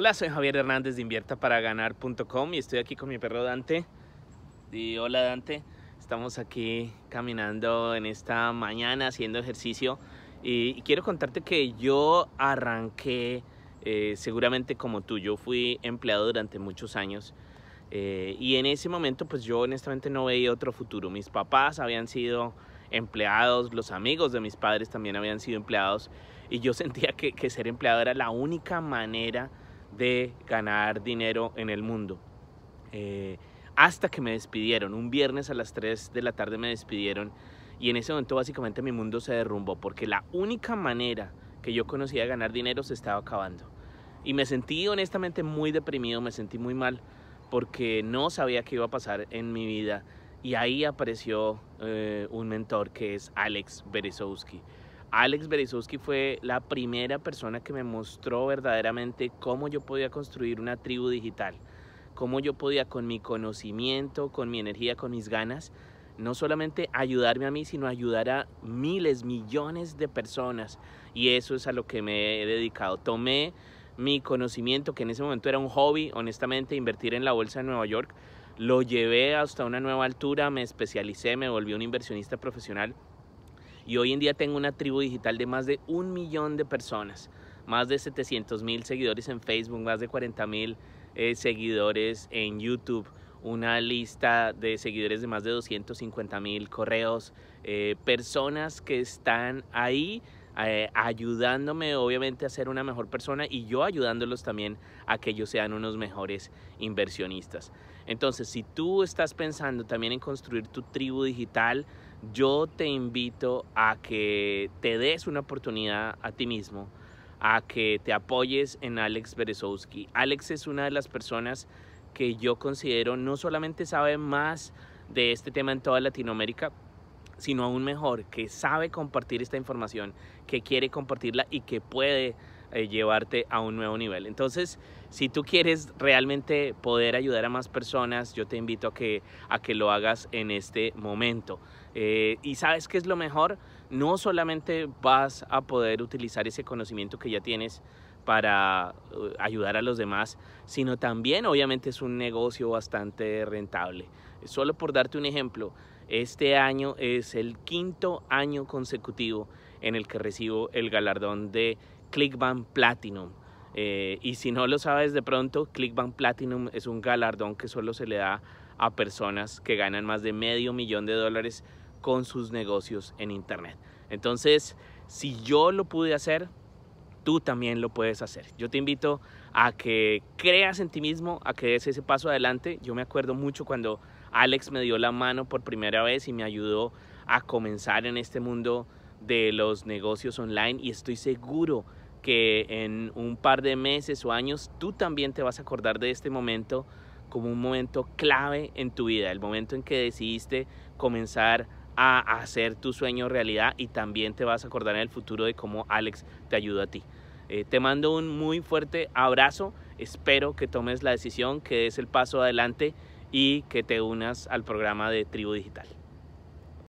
Hola, soy Javier Hernández de Invierta para y estoy aquí con mi perro Dante. Y hola Dante, estamos aquí caminando en esta mañana haciendo ejercicio y, quiero contarte que yo arranqué eh, seguramente como tú, yo fui empleado durante muchos años eh, y en ese momento pues yo honestamente no veía otro futuro. Mis papás habían sido empleados, los amigos de mis padres también habían sido empleados y yo sentía que, que ser empleado era la única manera de ganar dinero en el mundo. Eh, hasta que me despidieron, un viernes a las 3 de la tarde me despidieron y en ese momento básicamente mi mundo se derrumbó porque la única manera que yo conocía de ganar dinero se estaba acabando. Y me sentí honestamente muy deprimido, me sentí muy mal porque no sabía qué iba a pasar en mi vida. Y ahí apareció eh, un mentor que es Alex Berezowski. Alex Berezovsky fue la primera persona que me mostró verdaderamente cómo yo podía construir una tribu digital, cómo yo podía con mi conocimiento, con mi energía, con mis ganas, no solamente ayudarme a mí, sino ayudar a miles, millones de personas. Y eso es a lo que me he dedicado. Tomé mi conocimiento, que en ese momento era un hobby, honestamente, invertir en la bolsa de Nueva York, lo llevé hasta una nueva altura, me especialicé, me volví un inversionista profesional y hoy en día tengo una tribu digital de más de un millón de personas, más de 700 mil seguidores en Facebook, más de 40 mil eh, seguidores en YouTube, una lista de seguidores de más de 250 mil correos, eh, personas que están ahí eh, ayudándome obviamente a ser una mejor persona y yo ayudándolos también a que ellos sean unos mejores inversionistas. Entonces, si tú estás pensando también en construir tu tribu digital, yo te invito a que te des una oportunidad a ti mismo, a que te apoyes en Alex Berezowski. Alex es una de las personas que yo considero no solamente sabe más de este tema en toda Latinoamérica, sino aún mejor, que sabe compartir esta información, que quiere compartirla y que puede eh, llevarte a un nuevo nivel. Entonces, si tú quieres realmente poder ayudar a más personas, yo te invito a que, a que lo hagas en este momento. Eh, y sabes qué es lo mejor, no solamente vas a poder utilizar ese conocimiento que ya tienes, para eh, ayudar a los demás, sino también obviamente es un negocio bastante rentable. Solo por darte un ejemplo, este año es el quinto año consecutivo en el que recibo el galardón de Clickbank Platinum. Eh, y si no lo sabes de pronto, Clickbank Platinum es un galardón que solo se le da a personas que ganan más de medio millón de dólares con sus negocios en Internet. Entonces, si yo lo pude hacer, tú también lo puedes hacer. Yo te invito a que creas en ti mismo, a que des ese paso adelante. Yo me acuerdo mucho cuando Alex me dio la mano por primera vez y me ayudó a comenzar en este mundo de los negocios online y estoy seguro que en un par de meses o años tú también te vas a acordar de este momento como un momento clave en tu vida, el momento en que decidiste comenzar a hacer tu sueño realidad y también te vas a acordar en el futuro de cómo Alex te ayuda a ti. Eh, te mando un muy fuerte abrazo, espero que tomes la decisión, que des el paso adelante y que te unas al programa de Tribu Digital.